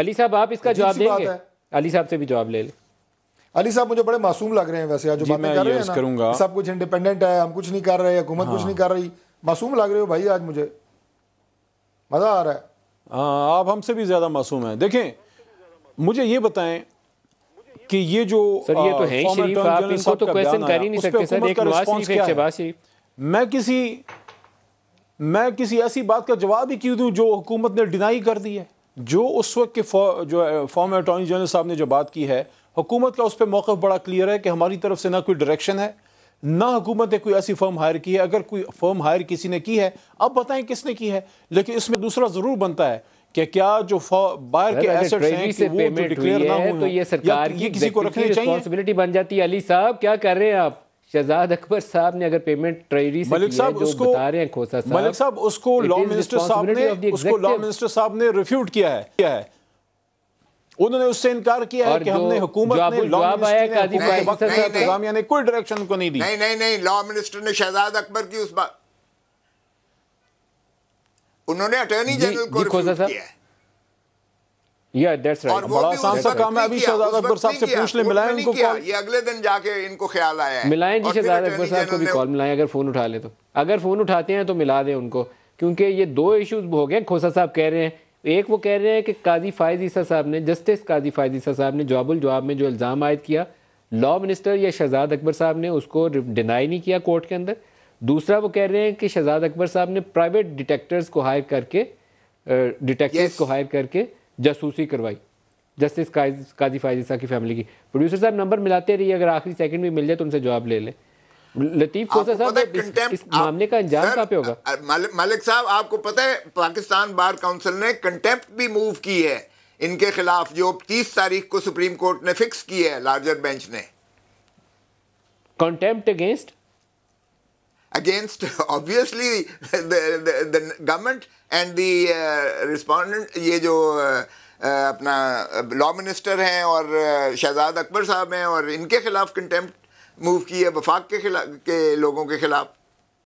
علی صاحب آپ اس کا جواب دیں گے علی صاحب سے بھی جواب لے لیں علی صاحب مجھے بڑے معصوم لگ رہے ہیں ویسے جی، باتیں کر رہے ہیں نا سب کچھ انڈیپینڈنٹ ہے ہم کچھ نہیں کر رہے حکومت کچھ ہاں۔ نہیں کر رہی معصوم لگ رہے ہو بھائی آج مجھے مزہ آ رہا ہے ہاں آپ ہم سے بھی زیادہ معصوم ہیں دیکھیں مجھے یہ بتائیں کہ یہ جو سر سر یہ تو تو شریف شریف شریف آپ ان کو کر ہی نہیں سکتے ایک ایک نواز میں کسی میں کسی ایسی بات کا جواب ہی کیوں دوں جو حکومت نے ڈینائی کر دی ہے جو اس وقت کے جو فارم اٹارنی جنرل صاحب نے جو بات کی ہے حکومت کا اس پہ موقف بڑا کلیئر ہے کہ ہماری طرف سے نہ کوئی ڈائریکشن ہے نہ حکومت نے کوئی ایسی فرم ہائر کی ہے اگر کوئی فرم ہائر کسی نے کی ہے اب بتائیں کس نے کی ہے لیکن اس میں دوسرا ضرور بنتا ہے کہ کیا جو باہر کے ہیں کہ وہ جو نہ یہ ہے آپ شہزاد اکبر صاحب نے اگر پیمنٹ ٹریری سے ملک صاحب اس کو بتا رہے ہیں کھوسا صاحب ملک صاحب اس کو لاؤ منسٹر صاحب نے اس کو لاؤ منسٹر صاحب نے ریفیوٹ کیا ہے کیا ہے انہوں نے اس سے انکار کیا ہے کہ ہم نے حکومت نے لاؤ منسٹر نے انتظامیہ نے کوئی ڈریکشن کو نہیں دی نہیں نہیں نہیں لاؤ منسٹر نے شہزاد اکبر کی اس بات انہوں نے اٹرنی جی، جنرل کو ریفیوٹ جی کیا ہے اگر فون اٹھا لے تو اگر فون اٹھاتے ہیں تو ملا دیں ان کو کیونکہ یہ دو ایشوز ہو گئے کھوسا صاحب کہہ رہے ہیں ایک وہ کہہ رہے ہیں کہ قاضی فائز عیسیٰ صاحب نے جسٹس قاضی فائز عیسیٰ صاحب نے جواب الجواب میں جو الزام عائد کیا لا منسٹر یا شہزاد اکبر صاحب نے اس کو ڈینائی نہیں کیا کورٹ کے اندر دوسرا وہ کہہ رہے ہیں کہ شہزاد اکبر صاحب نے پرائیویٹ ڈیٹیکٹرز کو ہائر کر کے ڈیٹیکٹرز کو ہائر کر کے جسوسی کروائی جسٹس قاضی کی فیملی کی پروڈیوسر صاحب نمبر ملاتے اگر آخری سیکنڈ بھی مل جائے تو ان سے جواب لے لیں لطیف کوسا صاحب اس معاملے کا انجام کہاں پہ ہوگا مالک صاحب آپ کو پتہ ہے پاکستان بار کاؤنسل نے کنٹیمپٹ بھی موو کی ہے ان کے خلاف جو تیس تاریخ کو سپریم کورٹ نے فکس کی ہے لارجر بینچ نے contempt against against obviously government and the respondent یہ جو اپنا لا منسٹر ہیں اور شہزاد اکبر صاحب ہیں اور ان کے خلاف کنٹمپٹ موو کی ہے وفاق کے لوگوں کے خلاف